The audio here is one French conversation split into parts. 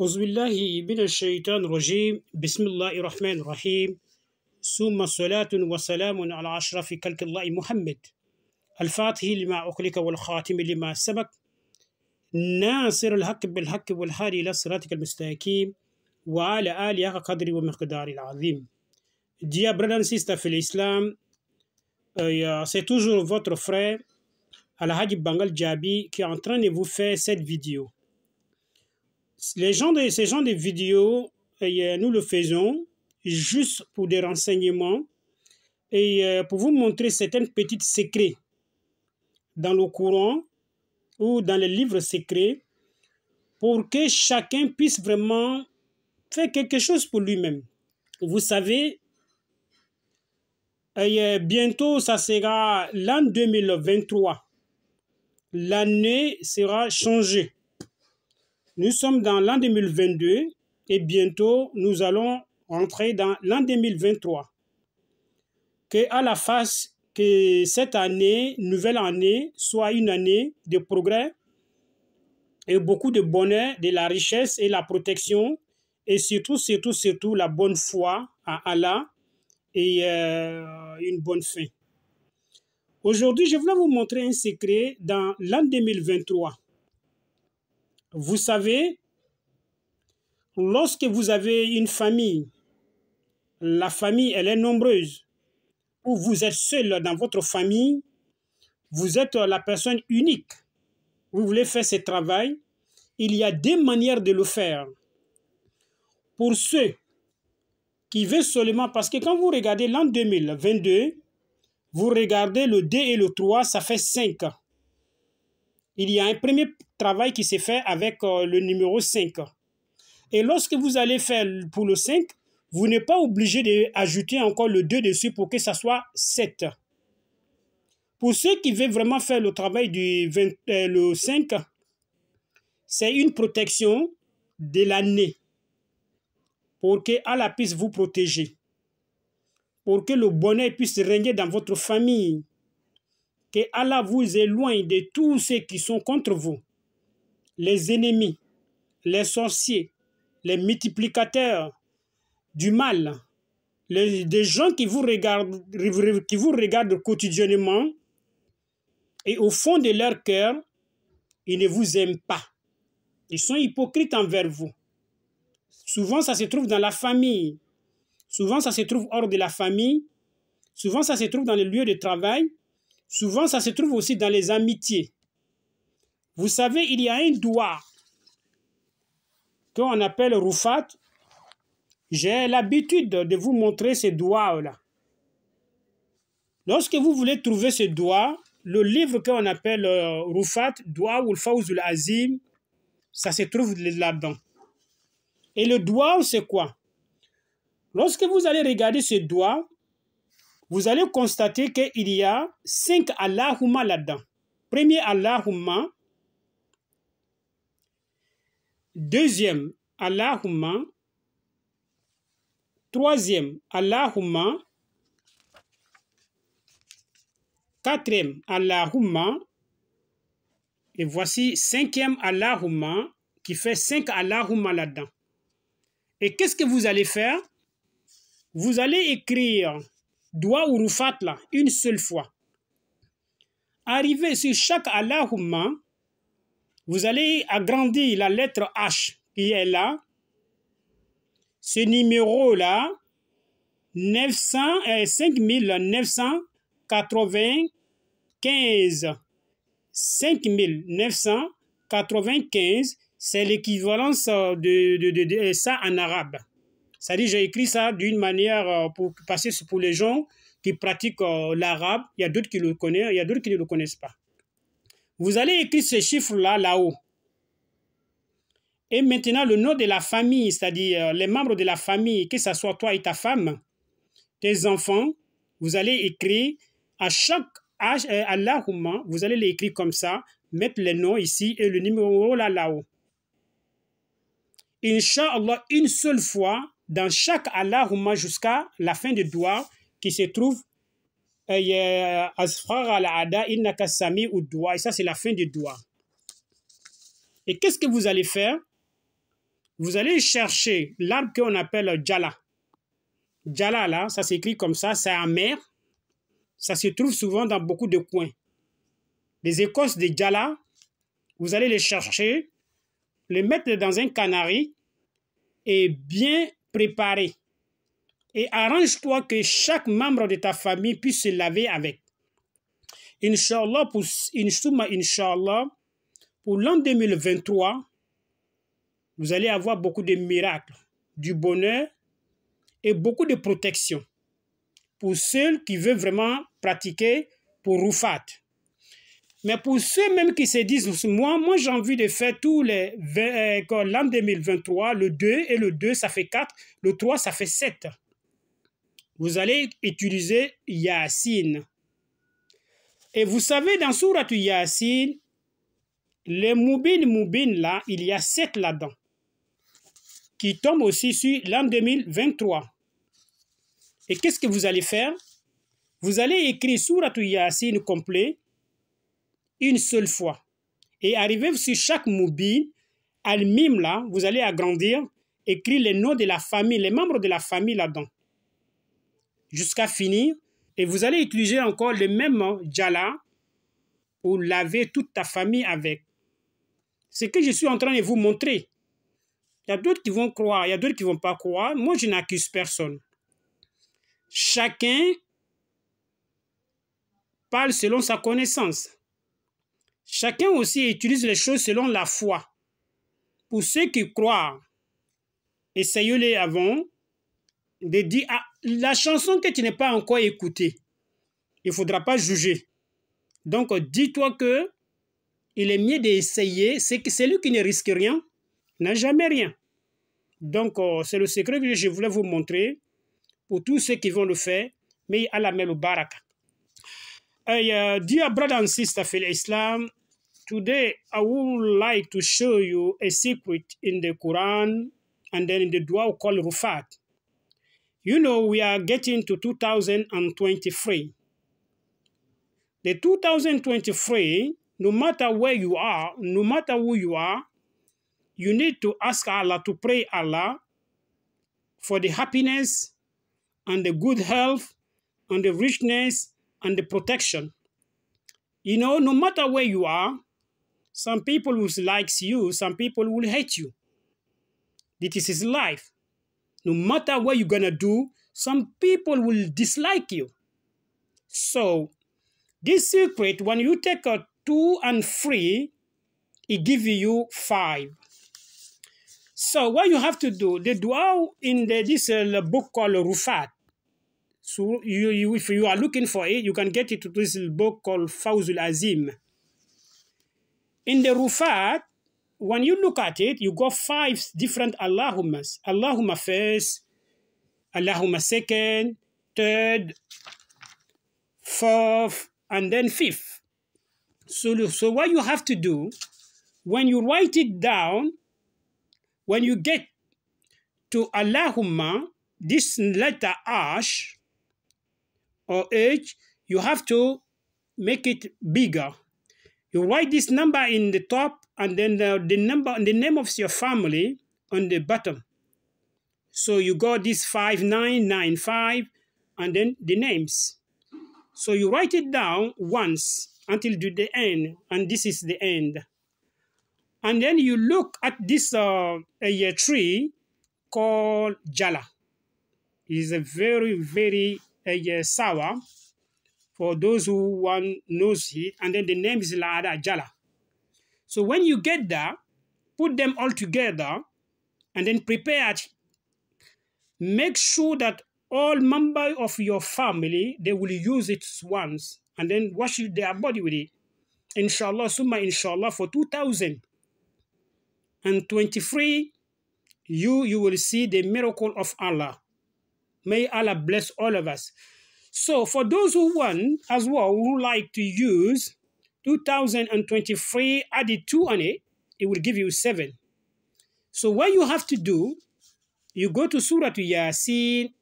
أعوذ بالله من الشيطان الرجيم بسم الله الرحمن الرحيم ثم صلاة وسلام على أشرف خلق الله محمد الفاتح لما أخلق والخاتم لما سبق ناصر الحق بالحق والهادي إلى صراطك المستقيم وعلى آله قدر ومقدار العظيم يا brothers سيستا في الإسلام سي آه، euh, c'est toujours votre frère Alhaji Bangal Djabi qui est en train Les gens de, ces gens vidéos, eh nous le faisons juste pour des renseignements et euh, pour vous montrer certaines petites secrets dans le courant ou dans les livres secrets pour que chacun puisse vraiment faire quelque chose pour lui-même. Vous savez, eh bientôt, ça sera l'an 2023. L'année sera changée. Nous sommes dans l'an 2022 et bientôt nous allons entrer dans l'an 2023. Que à la face que cette année, nouvelle année, soit une année de progrès et beaucoup de bonheur, de la richesse et la protection et surtout, surtout, surtout la bonne foi à Allah et euh, une bonne fin. Aujourd'hui, je voulais vous montrer un secret dans l'an 2023. Vous savez, lorsque vous avez une famille, la famille, elle est nombreuse, ou vous êtes seul dans votre famille, vous êtes la personne unique. Vous voulez faire ce travail, il y a deux manières de le faire. Pour ceux qui veulent seulement, parce que quand vous regardez l'an 2022, vous regardez le 2 et le 3, ça fait 5 ans il y a un premier travail qui s'est fait avec euh, le numéro 5. Et lorsque vous allez faire pour le 5, vous n'êtes pas obligé d'ajouter encore le 2 dessus pour que ça soit 7. Pour ceux qui veulent vraiment faire le travail du 5, euh, c'est une protection de l'année pour que Allah puisse vous protéger, pour que le bonheur puisse régner dans votre famille, que Allah vous éloigne de tous ceux qui sont contre vous, les ennemis, les sorciers, les multiplicateurs du mal, les, des gens qui vous, regardent, qui vous regardent quotidiennement et au fond de leur cœur, ils ne vous aiment pas. Ils sont hypocrites envers vous. Souvent, ça se trouve dans la famille. Souvent, ça se trouve hors de la famille. Souvent, ça se trouve dans les lieux de travail. Souvent, ça se trouve aussi dans les amitiés. Vous savez, il y a un doigt qu'on appelle Rufat. J'ai l'habitude de vous montrer ce doigt-là. Lorsque vous voulez trouver ce doigt, le livre qu'on appelle euh, Rufat, Doua ou Fawzul Azim, ça se trouve là-dedans. Et le doigt, c'est quoi Lorsque vous allez regarder ce doigt, vous allez constater qu'il y a cinq Allahouma là-dedans. Premier Allahouma. deuxième Allahumma, troisième Allahumma, quatrième Allahouma. et voici cinquième Allahouma qui fait cinq Allahouma là-dedans. Et qu'est-ce que vous allez faire Vous allez écrire Doua ou rufat là, une seule fois. Arrivé sur chaque Allahumma, vous allez agrandir la lettre H qui est là. Ce numéro là, 900, 5995. 5995, c'est l'équivalence euh, de, de euh, ça en arabe. C'est-à-dire, j'ai écrit ça d'une manière euh, pour passer pour les gens qui pratiquent euh, l'arabe. Il y a d'autres qui le connaissent, il y a d'autres qui ne le connaissent pas. Vous allez écrire ces chiffres-là, là-haut. Et maintenant, le nom de la famille, c'est-à-dire euh, les membres de la famille, que ce soit toi et ta femme, tes enfants, vous allez écrire à chaque âge, à humain, vous allez les écrire comme ça, mettre les noms ici et le numéro là, là-haut. Inch'Allah, une seule fois, dans chaque Allahumma jusqu'à la fin du doigt qui se trouve euh, Asfar al-Ada ou doigt. Et ça, c'est la fin du doigt. Et qu'est-ce que vous allez faire Vous allez chercher l'arbre qu'on appelle Jala. Jala, là, hein, ça s'écrit comme ça, c'est amer. Ça se trouve souvent dans beaucoup de coins. Les écosses de Jala, vous allez les chercher, les mettre dans un canari et bien préparé. Et arrange-toi que chaque membre de ta famille puisse se laver avec. Inshallah pour, pour l'an 2023, vous allez avoir beaucoup de miracles, du bonheur et beaucoup de protection pour ceux qui veulent vraiment pratiquer pour Rufat. Mais pour ceux même qui se disent, moi, moi j'ai envie de faire tous les euh, l'an 2023, le 2 et le 2, ça fait 4, le 3, ça fait 7. Vous allez utiliser Yassine. Et vous savez, dans Souratou Yassine, les Moubin Moubin là, il y a 7 là-dedans qui tombent aussi sur l'an 2023. Et qu'est-ce que vous allez faire Vous allez écrire Souratou Yassine complet une seule fois. Et arrivé sur chaque mobile. al mime là, vous allez agrandir, écrire les noms de la famille, les membres de la famille là-dedans. Jusqu'à finir, et vous allez utiliser encore le même djala pour laver toute ta famille avec. Ce que je suis en train de vous montrer. Il y a d'autres qui vont croire, il y a d'autres qui ne vont pas croire. Moi, je n'accuse personne. Chacun parle selon sa connaissance. Chacun aussi utilise les choses selon la foi. Pour ceux qui croient, essayez les avant de dire ah, la chanson que tu n'as pas encore écoutée, il ne faudra pas juger. Donc dis-toi que il est mieux d'essayer, c'est que celui qui ne risque rien n'a jamais rien. Donc euh, c'est le secret que je voulais vous montrer pour tous ceux qui vont le faire, mais euh, à la même baraka. Dieu a brother and sister l'islam Today, I would like to show you a secret in the Quran and then in the dua called Rufat. You know, we are getting to 2023. The 2023, no matter where you are, no matter who you are, you need to ask Allah to pray Allah for the happiness and the good health and the richness and the protection. You know, no matter where you are, some people will like you, some people will hate you. It is his life. No matter what you're gonna do, some people will dislike you. So, this secret, when you take a two and three, it gives you five. So what you have to do, the dua in the, this uh, book called Rufat, so you, you, if you are looking for it, you can get it to this book called Fawzul Azim. In the Rufat, when you look at it, you got five different Allahummas. Allahumma first, Allahumma second, third, fourth, and then fifth. So, so what you have to do, when you write it down, when you get to Allahumma, this letter ash or H, you have to make it bigger you write this number in the top and then the, the number the name of your family on the bottom. So you got this 5995 and then the names. So you write it down once until the end, and this is the end. And then you look at this uh, a tree called Jala. It is a very, very a uh, sour for those who one knows it, and then the name is Laada Jala. So when you get there, put them all together and then prepare it. Make sure that all member of your family, they will use it once and then wash their body with it. Inshallah, summa inshallah, for 2023, you, you will see the miracle of Allah. May Allah bless all of us. So for those who want as well, who like to use 2023, added 2 on it, it will give you 7. So what you have to do, you go to Surah to Yasin.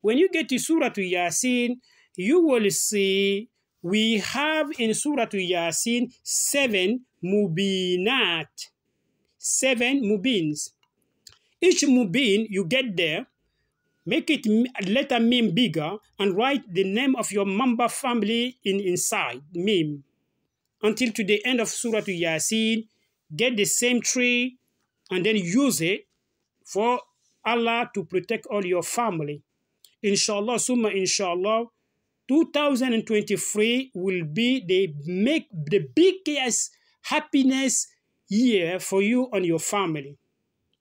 When you get to Surah to Yasin, you will see we have in Surah to Yasin seven mubinat, seven mubins. Each mubin you get there Make it letter meme bigger and write the name of your member family in inside meme. Until to the end of Surah Yasin, get the same tree and then use it for Allah to protect all your family. Inshallah, summa inshallah, 2023 will be the make the biggest happiness year for you and your family.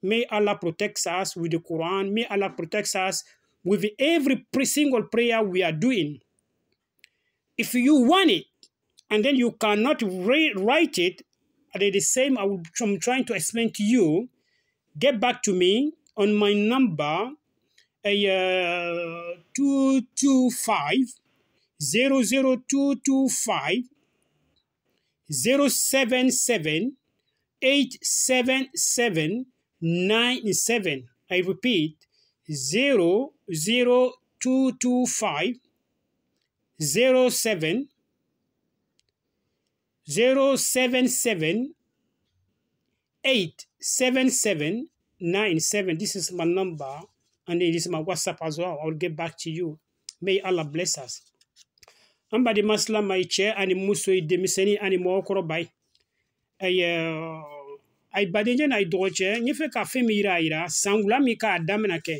May Allah protect us with the Quran. May Allah protect us with every single prayer we are doing. If you want it, and then you cannot write it, they the same I will, I'm trying to explain to you, get back to me on my number a uh, 225 00225 077 877 97. I repeat, 0, 0, 2, 2, 5, 0, 7, 0, 7, 7, 8, 7, 7, 9, 7. This is my number and it is my WhatsApp as well. I'll get back to you. May Allah bless us. Amba the masla mai chair and muso i demiseni and more okoro bai. a ye badenjɛ n'a ye dɔgɔ cɛ n ye fɛ ka fɛn min yira a yira sangula min k'a damina kɛ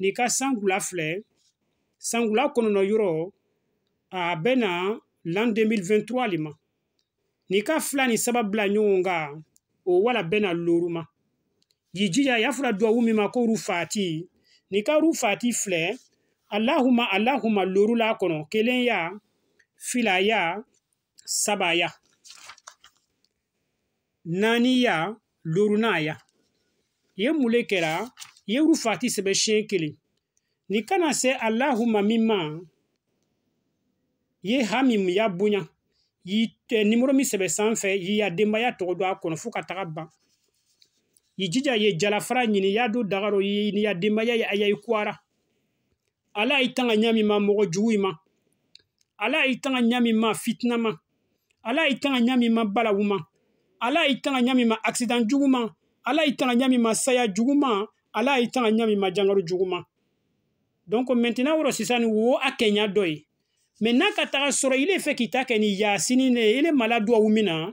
n'i ka sangula filɛ sangula kɔnɔna yɔrɔ a bɛ na l'an 2023 le ma n'i ka fila ni saba bila ɲɔgɔn kan o wala bɛ na loru ma y'i jija i y'a fɔra duwawu min ma ko rufaati n'i ka rufaati filɛ alahuma alahuma loru l'a kɔnɔ kelenya filaya sabaya naani ya lorunan ya ye mun le kɛra i ye urufati sɛbɛ siɲɛ kelen nin kana se alahuma min ma ye hami min y'a bonya y'i nimoro min sɛbɛ sanfɛ y'i ya denbaya tɔgɔ don a kɔnɔ fo ka taga ban i jija ye jalafara ɲini y'a don daga rɔ ye ni ya denbaya ye a ya i kuwara ala y'i tanga ɲa min ma mɔgɔ jugu in ma ala y'i tanga ɲa min ma fitina ma ala y'i tanga ɲa min ma balawu ma ala y'i tanga ɲa min ma accident juguman ala y'i tanga ɲa min ma saya juguman ala y'i tanga ɲa min ma jangaro juguman donc maintenant wɔrɔ sisan wo a kɛɲa dɔ ye mɛ n'a ka taga sɔrɔ ile fɛ k'i ta kɛ ni yasini ne ile mala duwawu min na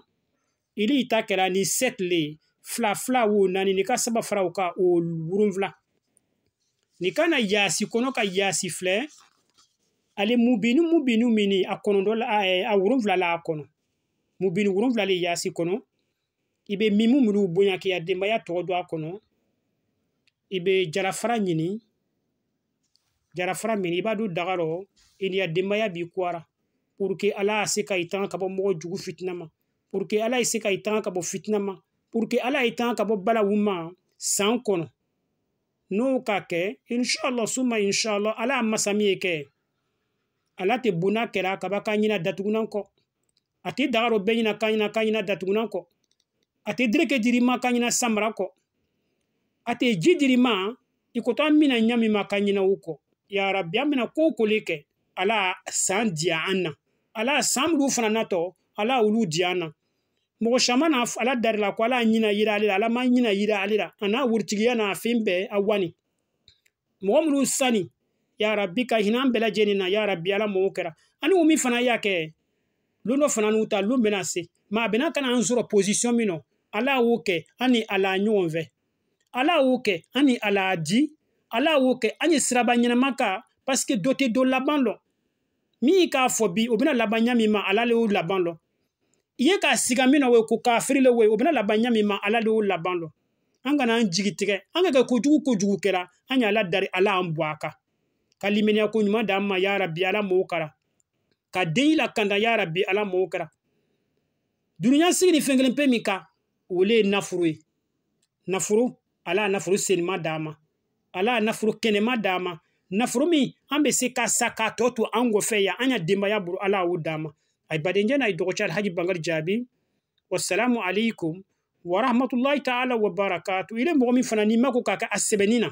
ile i ta kɛra ni sept le fila fila wo naani ni ka saba fara o ka o wolonfila ni ka na yasi kɔnɔ ka yasi filɛ ale mubinu mubinu mini a kɔnɔntɔ la a wolonfila la a kɔnɔ mubinu wolonfila le yasi kɔnɔ i bɛ min mun minnu bonya k'i ya denbaya tɔgɔ don a kɔnɔ i bɛ jarafara ɲini jarafara min i b'a don daga rɔ i ni ya denbaya b'i kuwara puruke ala ya se ka i tanga ka bɔ mɔgɔ jugu fitina ma puruke ala ya se ka i tanga ka bɔ fitina ma puruke ala y'i tanga ka bɔ balawu ma san kɔnɔ n'o ka kɛ inshallah suma inshallah ala ya masa min ye kɛ ala tɛ bonna kɛra kaba ka ɲina datugunan kɔ a tɛ daga rɔ bɛɛ ɲina ka ɲina ka ɲina datugunan kɔ ate dreke dirima ka ɲina samara kɔ ate ji dirima i koto an mina ɲa min ma ka ɲina u kɔ yarabi ala sandia diya ala samru fana nato ala uludiana diya an na mɔgɔ sama na ala darila ko ala nyina yira ale ala ma nyina yira ale ana a n'a wurutigiya awani fɛn bɛɛ sani ya rabbi ka hinɛ an bɛɛ lajɛlen na yarabi ala mɔgɔw kɛra ani o min fana y'a kɛ fana nuta ta lon bɛna se mɛ a bɛna ka na an ala y'o kɛ an ni ala ɲɔgɔn fɛ ala y'o kɛ an ni ala di ala y'o kɛ an ye siraba ɲɛnama kan paseke dɔ tɛ dɔ laban dɔn min k'a fɔ bi o bɛna laban ɲɛ min ma ala le y'o laban dɔn i ye k'a siga min na o ye ko k'a feere le o ye o bɛna laban ɲɛ min ma ala le y'o laban dɔn an kana an jigi tigɛ an ka kɛ kojugu kojugu kɛra an y'ala dari ala an bɔ a kan ka limaniya ko ɲuman d'an ma yarabi ala m'o kara ka den lakanda yarabi ala m'o kara dunuya sigi ni fɛn kelen pe min kan wole ye nafuru ye nafuru ala a nafuru senima d'a ma ala nafuru kɛnɛma d'a ma nafuru min an be se ka sa k'a tɔ to an gɔfɛ ya an ya denbaya bolo ala y'o d'a ma a badenjɛ n'a ye dɔgɔcɛ alhaji bangari jaabi wasalamu alaikum warahmatulahi taala wa barakatu i le mɔgɔ min fana n'i k'a kɛ a sɛbɛnin na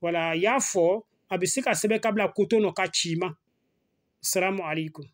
wala y'a fɔ a be se ka sɛbɛ kabila koto nɔ ka ci ma salamu alaikum